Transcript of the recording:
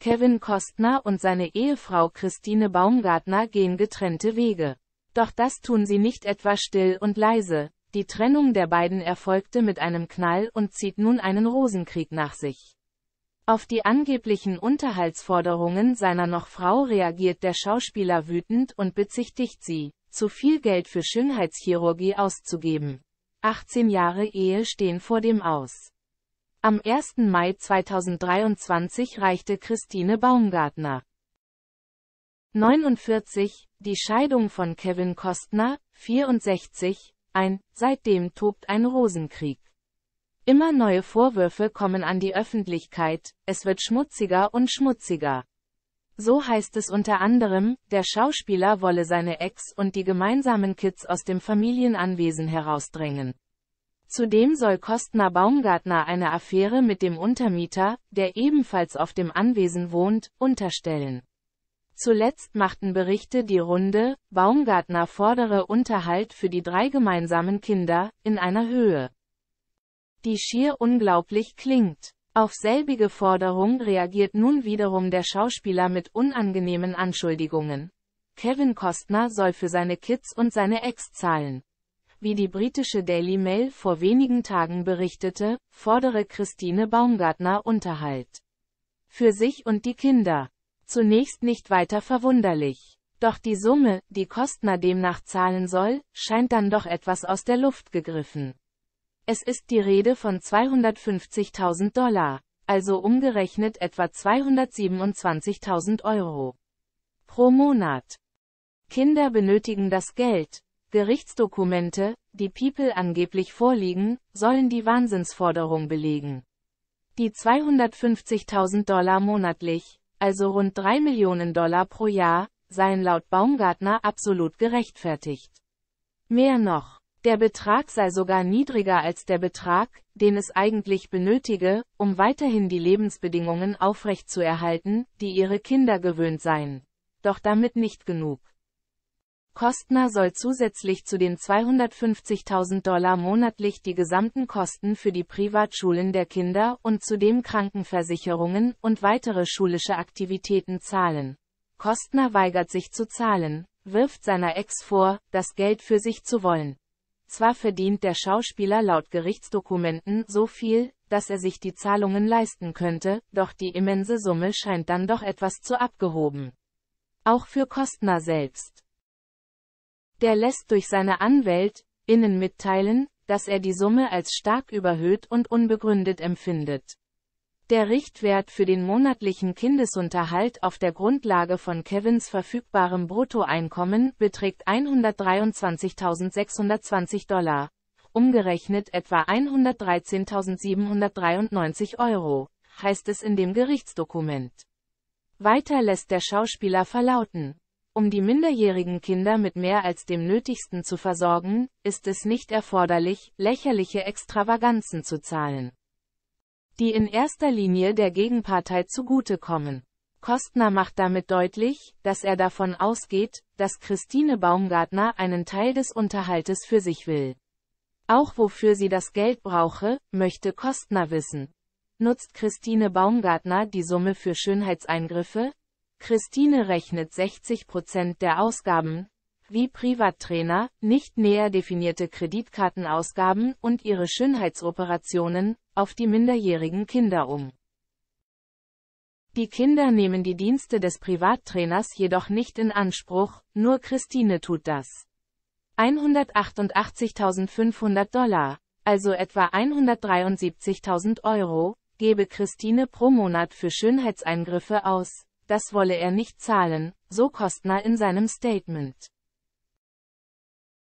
Kevin Kostner und seine Ehefrau Christine Baumgartner gehen getrennte Wege. Doch das tun sie nicht etwa still und leise. Die Trennung der beiden erfolgte mit einem Knall und zieht nun einen Rosenkrieg nach sich. Auf die angeblichen Unterhaltsforderungen seiner noch Frau reagiert der Schauspieler wütend und bezichtigt sie, zu viel Geld für Schönheitschirurgie auszugeben. 18 Jahre Ehe stehen vor dem Aus. Am 1. Mai 2023 reichte Christine Baumgartner 49 die Scheidung von Kevin Kostner 64 ein, seitdem tobt ein Rosenkrieg. Immer neue Vorwürfe kommen an die Öffentlichkeit, es wird schmutziger und schmutziger. So heißt es unter anderem, der Schauspieler wolle seine Ex und die gemeinsamen Kids aus dem Familienanwesen herausdrängen. Zudem soll Kostner Baumgartner eine Affäre mit dem Untermieter, der ebenfalls auf dem Anwesen wohnt, unterstellen. Zuletzt machten Berichte die Runde, Baumgartner fordere Unterhalt für die drei gemeinsamen Kinder, in einer Höhe, die schier unglaublich klingt. Auf selbige Forderung reagiert nun wiederum der Schauspieler mit unangenehmen Anschuldigungen. Kevin Kostner soll für seine Kids und seine Ex zahlen. Wie die britische Daily Mail vor wenigen Tagen berichtete, fordere Christine Baumgartner Unterhalt. Für sich und die Kinder. Zunächst nicht weiter verwunderlich. Doch die Summe, die Kostner demnach zahlen soll, scheint dann doch etwas aus der Luft gegriffen. Es ist die Rede von 250.000 Dollar, also umgerechnet etwa 227.000 Euro pro Monat. Kinder benötigen das Geld, Gerichtsdokumente, die People angeblich vorliegen, sollen die Wahnsinnsforderung belegen. Die 250.000 Dollar monatlich, also rund 3 Millionen Dollar pro Jahr, seien laut Baumgartner absolut gerechtfertigt. Mehr noch, der Betrag sei sogar niedriger als der Betrag, den es eigentlich benötige, um weiterhin die Lebensbedingungen aufrechtzuerhalten, die ihre Kinder gewöhnt seien. Doch damit nicht genug. Kostner soll zusätzlich zu den 250.000 Dollar monatlich die gesamten Kosten für die Privatschulen der Kinder und zudem Krankenversicherungen und weitere schulische Aktivitäten zahlen. Kostner weigert sich zu zahlen, wirft seiner Ex vor, das Geld für sich zu wollen. Zwar verdient der Schauspieler laut Gerichtsdokumenten so viel, dass er sich die Zahlungen leisten könnte, doch die immense Summe scheint dann doch etwas zu abgehoben. Auch für Kostner selbst. Der lässt durch seine Anwält*innen mitteilen, dass er die Summe als stark überhöht und unbegründet empfindet. Der Richtwert für den monatlichen Kindesunterhalt auf der Grundlage von Kevins verfügbarem Bruttoeinkommen beträgt 123.620 Dollar, umgerechnet etwa 113.793 Euro, heißt es in dem Gerichtsdokument. Weiter lässt der Schauspieler verlauten, um die minderjährigen Kinder mit mehr als dem Nötigsten zu versorgen, ist es nicht erforderlich, lächerliche Extravaganzen zu zahlen, die in erster Linie der Gegenpartei zugutekommen. Kostner macht damit deutlich, dass er davon ausgeht, dass Christine Baumgartner einen Teil des Unterhaltes für sich will. Auch wofür sie das Geld brauche, möchte Kostner wissen. Nutzt Christine Baumgartner die Summe für Schönheitseingriffe, Christine rechnet 60 Prozent der Ausgaben, wie Privattrainer, nicht näher definierte Kreditkartenausgaben und ihre Schönheitsoperationen, auf die minderjährigen Kinder um. Die Kinder nehmen die Dienste des Privattrainers jedoch nicht in Anspruch, nur Christine tut das. 188.500 Dollar, also etwa 173.000 Euro, gebe Christine pro Monat für Schönheitseingriffe aus, das wolle er nicht zahlen, so Kostner in seinem Statement.